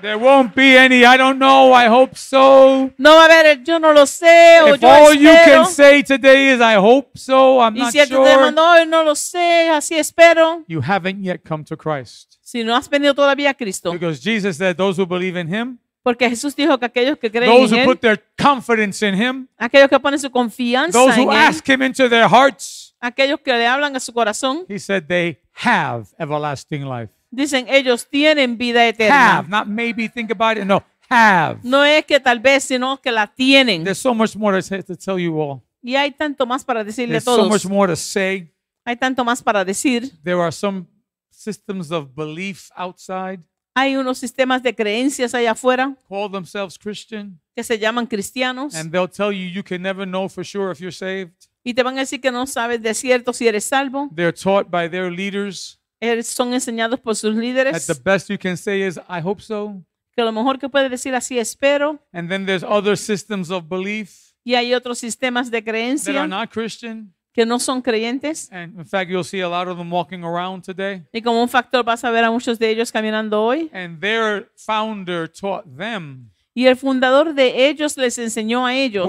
There won't be any, I don't know, I hope so. No va a haber, yo no lo sé, o If yo all espero. you can say today is, I hope so, I'm y not si el sure. Tema, no, no lo sé, así espero. You haven't yet come to Christ. Si no has venido todavía a Cristo. Because Jesus said, those who believe in Him, Porque Jesús dijo que aquellos que creen those en who put their confidence in Him, aquellos que ponen su confianza those who ask Him into their hearts, aquellos que le hablan a su corazón. He said they have everlasting life. Dicen ellos tienen vida eterna. Have, not maybe think about it. No, have. No es que tal vez, sino que la tienen. There's so much more to tell you all. Y hay tanto más para decirle There's a todos. So much more to say. Hay tanto más para decir. There are some systems of belief outside. Hay unos sistemas de creencias allá afuera. Call themselves Christian. Que se llaman cristianos. And they'll tell you you can never know for sure if you're saved. Y te van a decir que no sabes de cierto si eres salvo. They're taught by their leaders. Er, son enseñados por sus líderes. At the best you can say is, I hope so. Que lo mejor que puedes decir así espero. And then there's other systems of belief. Y hay otros sistemas de creencia. That are not Christian que no son creyentes. And in fact, you'll see a lot of them walking around today. Y como un factor vas a ver a muchos de ellos caminando hoy. And their founder taught them y el fundador de ellos les enseñó a ellos.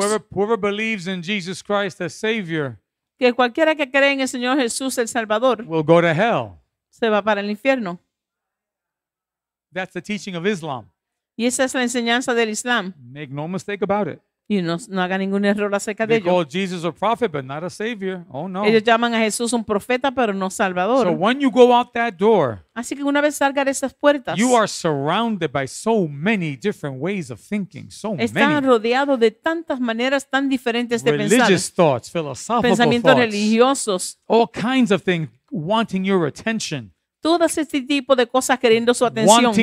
que cualquiera que cree en el Señor Jesús el Salvador se va para el infierno. Y esa es la enseñanza del Islam. Make no mistake about it y no, haga ningún error acerca de They oh, Ellos llaman a Jesús un profeta, pero no salvador. Así que una vez salga de esas puertas, están rodeados de tantas maneras tan diferentes de pensar. Pensamientos religiosos, all kinds of things wanting your attention, este tipo de cosas queriendo su atención,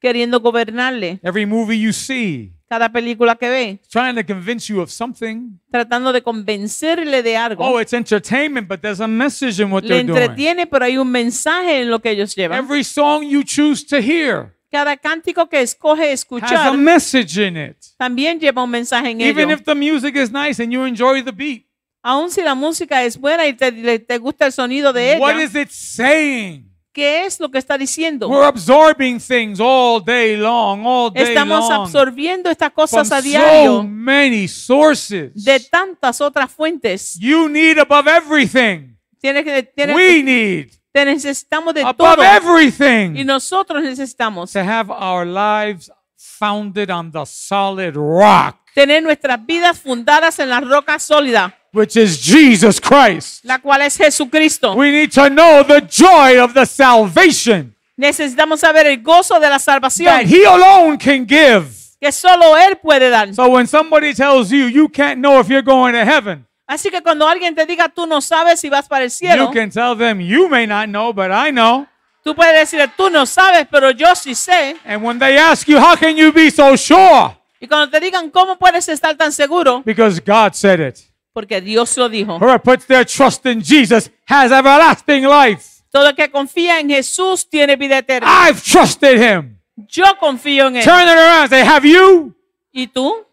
queriendo gobernarle. Every movie you see, cada película que ve. Trying to convince you of something. Tratando de convencerle de algo. Oh, it's entertainment, but there's a message in what Le they're entretiene, doing. pero hay un mensaje en lo que ellos llevan. Every song you choose to hear. Cada cántico que escoge escuchar has a message in it. también lleva un mensaje en Even ello. If the music is nice and you enjoy the beat. Aun si la música es buena y te, te gusta el sonido de ella. What is it saying? ¿Qué es lo que está diciendo? We're absorbing things all day long, all day Estamos long, absorbiendo estas cosas a diario so many sources. de tantas otras fuentes. You need above everything. Tienes que, tienes We que, need te necesitamos de above todo. Everything y nosotros necesitamos to have our lives founded on the solid rock. tener nuestras vidas fundadas en la roca sólida. which is Jesus Christ. La cual es Jesucristo. We need to know the joy of the salvation. Necesitamos saber el gozo de la salvación. That he alone can give. Que solo él puede dar. So when somebody tells you you can't know if you're going to heaven. Así que cuando alguien te diga tú no sabes si vas para el cielo. You can tell them you may not know but I know. Tú puedes decirle tú no sabes pero yo sí sé. And when they ask you how can you be so sure? Y cuando te digan cómo puedes estar tan seguro. Because God said it. Porque Dios lo dijo. Whoever puts their trust in Jesus has everlasting life. Todo el que confía en Jesús tiene vida eterna. I've trusted him. Yo confío en él. Turn it around. Say, have you? ¿Y tú?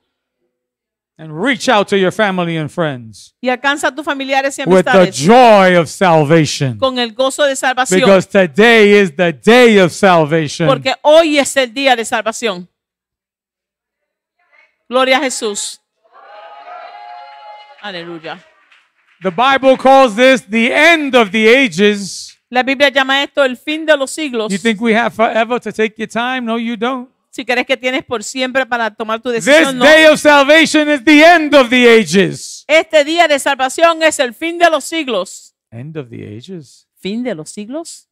And reach out to your family and friends. Y alcanza a tus familiares y amistades. With the joy of salvation. Con el gozo de salvación. Because today is the day of salvation. Porque hoy es el día de salvación. Gloria a Jesús. Aleluya. The Bible calls this the end of the ages. La Biblia llama esto el fin de los siglos. You think we have forever to take your time? No, you don't. Si crees que tienes por siempre para tomar tu decisión, This day of salvation is the end of the ages. Este día de salvación es el fin de los siglos. End of the ages. Fin de los siglos.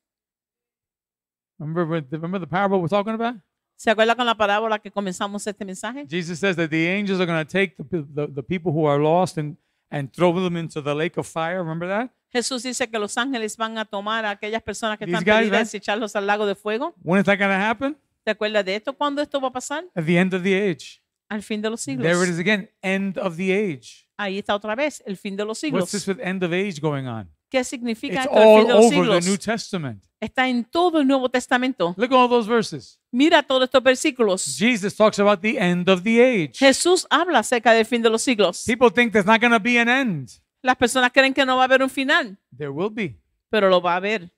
Remember, remember the parable we're talking about? ¿Se acuerda con la parábola que comenzamos este mensaje? Jesus says that the angels are going to take the, the, the people who are lost and, and throw them into the lake of fire. Remember that? Jesús dice que los ángeles van a tomar a aquellas personas que These están guys, perdidas y echarlos al lago de fuego. When is that going to happen? ¿Te acuerdas de esto? ¿Cuándo esto va a pasar? At the end of the age. Al fin de los siglos. There it is again, end of the age. Ahí está otra vez, el fin de los siglos. What's this with end of age going on? ¿Qué significa It's all over siglos? the New Testament. Está en todo el Nuevo Testamento. Look at all those verses. Mira todos estos versículos. Jesus talks about the end of the age. Jesús habla acerca del fin de los siglos. People think there's not going to be an end. Las personas creen que no va a haber un final. There will be. Pero lo va a haber.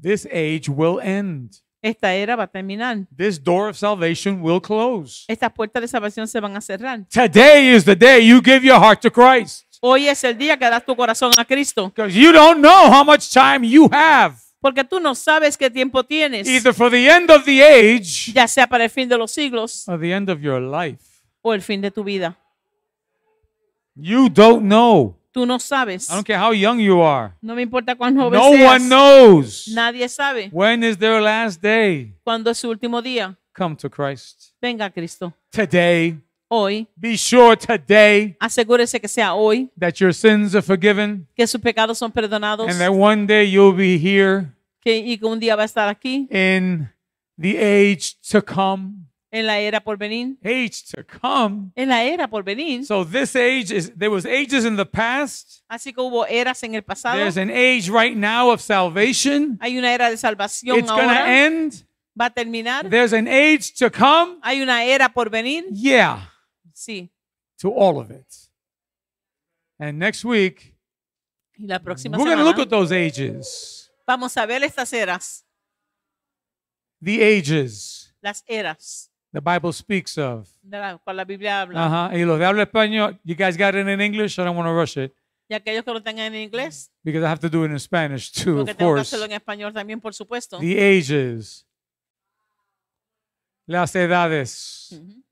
This age will end. Esta era va a terminar. This door of salvation will close. Estas puertas de salvación se van a cerrar. Today is the day you give your heart to Christ. Hoy es el día que das tu corazón a Cristo. You don't know how much time you have. Porque tú no sabes qué tiempo tienes. Either for the end of the age, ya sea para el fin de los siglos, or the end of your life. o el fin de tu vida. You don't know. Tú no sabes. I don't care how young you are. No me importa cuán joven no seas. One knows. Nadie sabe. When is their last day? ¿Cuándo es su último día? Come to Christ. Venga a Cristo. Today. hoy. Be sure today. Asegúrese que sea hoy. That your sins are forgiven. Que sus pecados son perdonados. And that one day you'll be here. Que y que un día va a estar aquí. In the age to come. En la era por venir. Age to come. En la era por venir. So this age is there was ages in the past. Así que hubo eras en el pasado. There's an age right now of salvation. Hay una era de salvación It's gonna end. Va a terminar. There's an age to come. Hay una era por venir. Yeah. Sí. To all of it. And next week, y la próxima we're going to look at those ages. Vamos a ver estas eras. The ages. Las eras. The Bible speaks of. De la cual la Biblia habla. uh Uh-huh. Y los de habla español, you guys got it in English. I don't want to rush it. Y aquellos que lo tengan en inglés. Because I have to do it in Spanish too, Porque of tengo course. Que hacerlo en español también, por supuesto. The ages. Las edades. Mm-hmm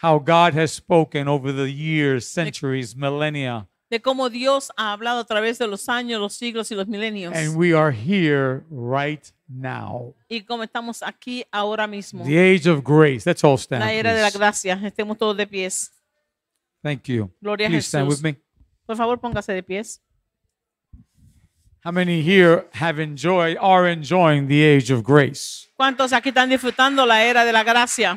how God has spoken over the years, centuries, millennia. De cómo Dios ha hablado a través de los años, los siglos y los milenios. And we are here right now. Y como estamos aquí ahora mismo. The age of grace. Let's all stand. La era please. de la gracia. Estemos todos de pies. Thank you. Gloria please a Jesús. stand with me. Por favor, póngase de pies. How many here have enjoyed are enjoying the age of grace? ¿Cuántos aquí están disfrutando la era de la gracia?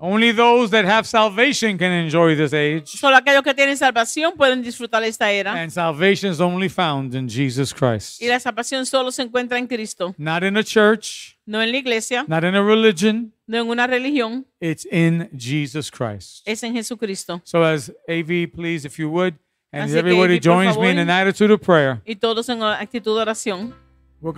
Only those that have salvation can enjoy this age. Solo aquellos que tienen salvación pueden disfrutar esta era. And salvation is only found in Jesus Christ. Y la salvación solo se encuentra en Cristo. Not in a church. No en la iglesia. Not in a religion. No en una religión. It's in Jesus Christ. Es en Jesucristo. So as AV, please, if you would, and Así everybody AV, joins favor, me in an attitude of prayer. Y todos en actitud de oración. We're going